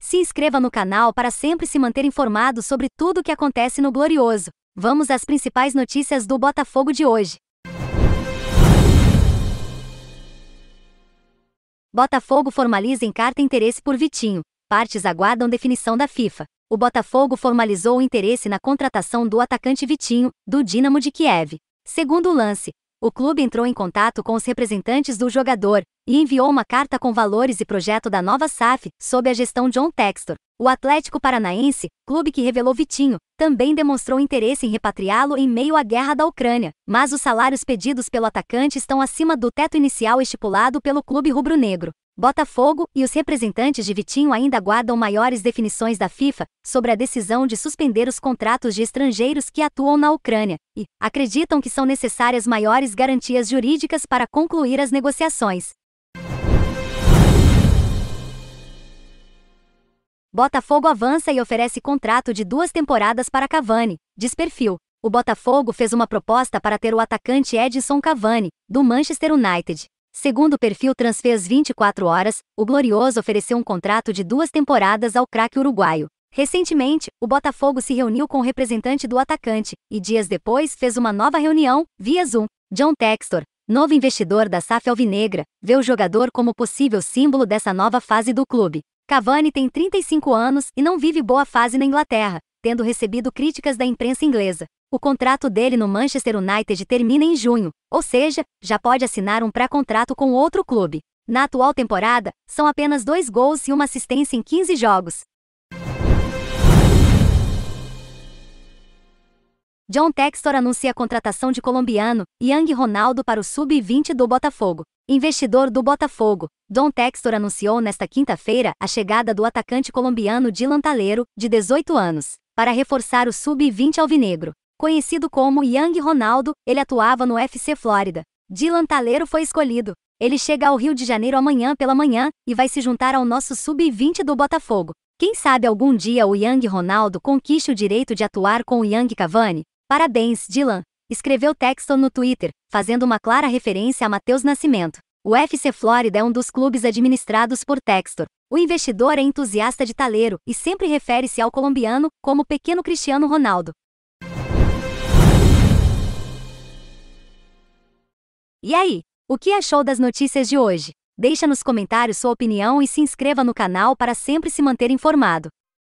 Se inscreva no canal para sempre se manter informado sobre tudo o que acontece no Glorioso. Vamos às principais notícias do Botafogo de hoje. Botafogo formaliza em carta interesse por Vitinho. Partes aguardam definição da FIFA. O Botafogo formalizou o interesse na contratação do atacante Vitinho, do Dinamo de Kiev. Segundo o lance, o clube entrou em contato com os representantes do jogador e enviou uma carta com valores e projeto da nova SAF, sob a gestão John Textor. O Atlético Paranaense, clube que revelou Vitinho, também demonstrou interesse em repatriá-lo em meio à guerra da Ucrânia, mas os salários pedidos pelo atacante estão acima do teto inicial estipulado pelo clube rubro-negro. Botafogo e os representantes de Vitinho ainda aguardam maiores definições da FIFA sobre a decisão de suspender os contratos de estrangeiros que atuam na Ucrânia e acreditam que são necessárias maiores garantias jurídicas para concluir as negociações. Botafogo avança e oferece contrato de duas temporadas para Cavani, diz perfil. O Botafogo fez uma proposta para ter o atacante Edson Cavani, do Manchester United. Segundo o perfil Transfers 24 Horas, o Glorioso ofereceu um contrato de duas temporadas ao craque uruguaio. Recentemente, o Botafogo se reuniu com o representante do atacante e dias depois fez uma nova reunião via Zoom. John Textor, novo investidor da SAF Alvinegra, vê o jogador como possível símbolo dessa nova fase do clube. Cavani tem 35 anos e não vive boa fase na Inglaterra, tendo recebido críticas da imprensa inglesa. O contrato dele no Manchester United termina em junho, ou seja, já pode assinar um pré-contrato com outro clube. Na atual temporada, são apenas dois gols e uma assistência em 15 jogos, John Textor anuncia a contratação de colombiano, Yang Ronaldo para o Sub-20 do Botafogo. Investidor do Botafogo, John Textor anunciou nesta quinta-feira a chegada do atacante colombiano Dylan Taleiro, de 18 anos, para reforçar o Sub-20 alvinegro. Conhecido como Yang Ronaldo, ele atuava no FC Flórida. Dylan Taleiro foi escolhido. Ele chega ao Rio de Janeiro amanhã pela manhã e vai se juntar ao nosso Sub-20 do Botafogo. Quem sabe algum dia o Yang Ronaldo conquiste o direito de atuar com o Yang Cavani? Parabéns, Dylan! Escreveu Texton no Twitter, fazendo uma clara referência a Matheus Nascimento. O FC Florida é um dos clubes administrados por Textor. O investidor é entusiasta de taleiro e sempre refere-se ao colombiano como pequeno Cristiano Ronaldo. E aí, o que achou das notícias de hoje? Deixa nos comentários sua opinião e se inscreva no canal para sempre se manter informado.